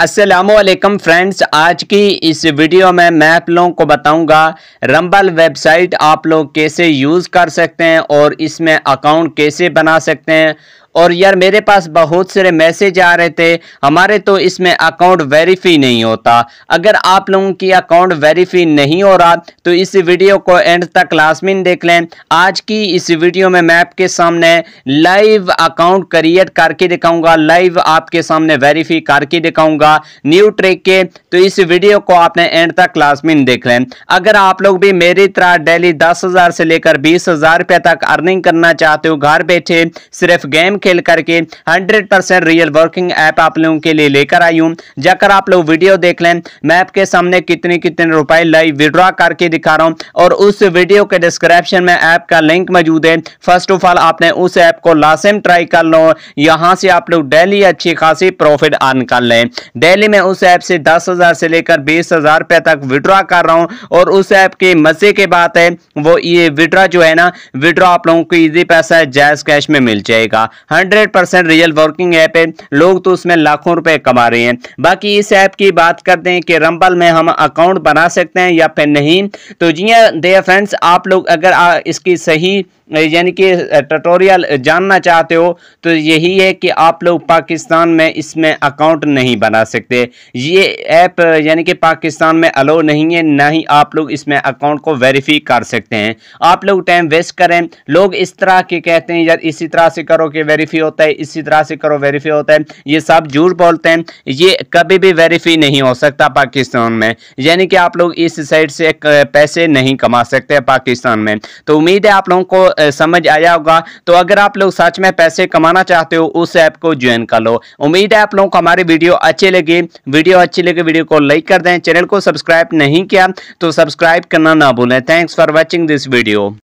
Aslam friends आज की इस वीडियो में मैं आप लोगों को बताऊंगा रंबल वेबसाइट आप लोग कैसे यूज़ कर सकते हैं और इसमें अकाउंट कैसे बना सकते हैं और यार मेरे पास बहुत सारे मैसेज आ रहे थे हमारे तो इसमें अकाउंट वेरीफी नहीं होता अगर आप लोगों की अकाउंट वेरीफी नहीं हो रहा तो इस वीडियो को एंड तक लाजमिन देख लें आज की इस वीडियो में मैं आपके सामने लाइव अकाउंट क्रिएट करके दिखाऊंगा लाइव आपके सामने वेरीफी करके दिखाऊंगा न्यू ट्रेक के तो इस वीडियो को आपने एंड तक लाजमिन देख लें अगर आप लोग भी मेरी तरह डेली दस हज़ार से लेकर बीस हज़ार तक अर्निंग करना चाहते हो घर बैठे सिर्फ गेम गेम खेल करके 100% रियल वर्किंग ऐप आप लोगों के लिए लेकर आई हूँ जाकर आप लोग वीडियो देख लें मैं आपके सामने कितने कितने रुपए लाइव विड्रॉ करके दिखा रहा हूँ और उस वीडियो के डिस्क्रिप्शन में ऐप का लिंक मौजूद है फर्स्ट ऑफ ऑल आपने उस ऐप को लासेम ट्राई कर लो यहाँ से आप लोग डेली अच्छी खासी प्रॉफिट अर्न कर लें डेली में उस ऐप से दस हज़ार से लेकर बीस हज़ार रुपये तक विड्रॉ कर रहा हूँ और उस ऐप के मज़े की बात है वो ये विड्रॉ जो है ना विड्रॉ आप लोगों को ईजी पैसा है जैस कैश में मिल जाएगा hundred percent real working app है लोग तो उसमें लाखों रुपए कमा रहे हैं बाकी इस ऐप की बात करते हैं कि रंबल में हम अकाउंट बना सकते हैं या फिर नहीं तो जी दे हाँ, फ्रेंड्स आप लोग अगर आ, इसकी सही यानी कि ट्यूटोरियल जानना चाहते हो तो यही है कि आप लोग पाकिस्तान में इसमें अकाउंट नहीं बना सकते ये ऐप यानी कि पाकिस्तान में अलो नहीं है ना ही आप लोग इसमें अकाउंट को वेरीफाई कर सकते हैं आप लोग टाइम वेस्ट करें लोग इस तरह के कहते हैं यार इसी तरह से करो कि वेरीफाई होता है इसी तरह से करो वेरीफाई होता है ये सब झूठ बोलते हैं ये कभी भी वेरीफाई नहीं हो सकता पाकिस्तान में यानी कि आप लोग इस साइड से पैसे नहीं कमा सकते पाकिस्तान में तो उम्मीद है आप लोगों को समझ आया होगा तो अगर आप लोग सच में पैसे कमाना चाहते हो उस ऐप को ज्वाइन कर लो उम्मीद है आप लोगों को हमारी वीडियो अच्छी लगी वीडियो अच्छी लगी वीडियो को लाइक कर दें चैनल को सब्सक्राइब नहीं किया तो सब्सक्राइब करना ना भूलें thanks for watching this video